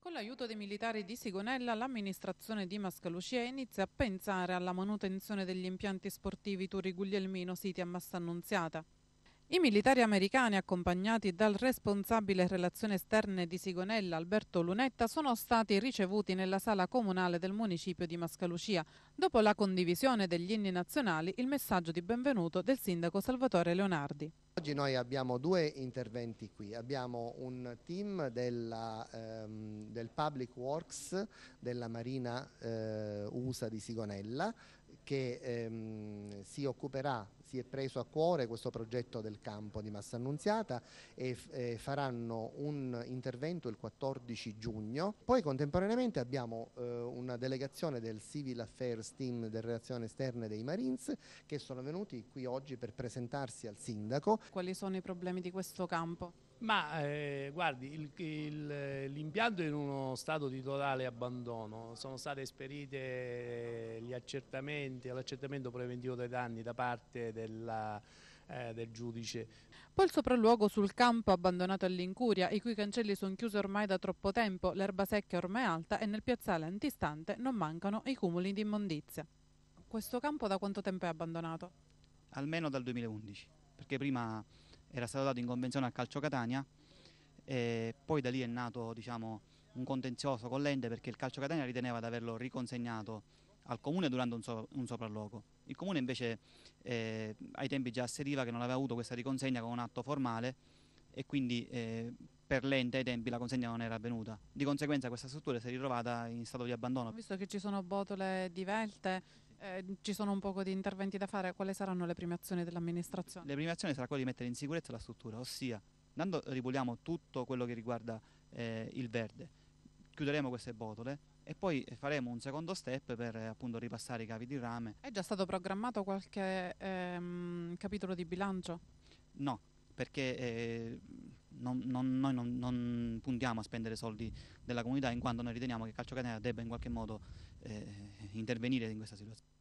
Con l'aiuto dei militari di Sigonella, l'amministrazione di Mascalucia inizia a pensare alla manutenzione degli impianti sportivi Turi Guglielmino siti a Massa Annunziata. I militari americani, accompagnati dal responsabile relazioni esterne di Sigonella, Alberto Lunetta, sono stati ricevuti nella sala comunale del municipio di Mascalucia. Dopo la condivisione degli inni nazionali, il messaggio di benvenuto del sindaco Salvatore Leonardi. Oggi noi abbiamo due interventi qui, abbiamo un team della, ehm, del Public Works della Marina eh, USA di Sigonella che ehm, si occuperà, si è preso a cuore questo progetto del campo di Massa Annunziata e eh, faranno un intervento il 14 giugno. Poi contemporaneamente abbiamo eh, una delegazione del Civil Affairs Team delle relazioni esterne dei Marines che sono venuti qui oggi per presentarsi al sindaco. Quali sono i problemi di questo campo? Ma eh, guardi, l'impianto è in uno stato di totale abbandono, sono state esperite eh, gli accertamenti, l'accertamento preventivo dei danni da parte della, eh, del giudice. Poi il sopralluogo sul campo abbandonato all'incuria, i cui cancelli sono chiusi ormai da troppo tempo, l'erba secca ormai alta e nel piazzale antistante non mancano i cumuli di immondizia. Questo campo da quanto tempo è abbandonato? Almeno dal 2011, perché prima era stato dato in convenzione al Calcio Catania e poi da lì è nato diciamo, un contenzioso con l'ente perché il Calcio Catania riteneva di averlo riconsegnato al comune durante un, so un soprallogo. Il comune invece eh, ai tempi già asseriva che non aveva avuto questa riconsegna con un atto formale e quindi eh, per l'ente ai tempi la consegna non era avvenuta. Di conseguenza questa struttura si è ritrovata in stato di abbandono. Visto che ci sono botole divelte, eh, ci sono un poco di interventi da fare, quali saranno le prime azioni dell'amministrazione? Le prime azioni saranno quelle di mettere in sicurezza la struttura, ossia intanto ripuliamo tutto quello che riguarda eh, il verde, chiuderemo queste botole e poi faremo un secondo step per appunto ripassare i cavi di rame. È già stato programmato qualche ehm, capitolo di bilancio? No, perché eh, non, non, noi non, non, puntiamo a spendere soldi della comunità in quanto noi riteniamo che Calcio Catena debba in qualche modo eh, intervenire in questa situazione.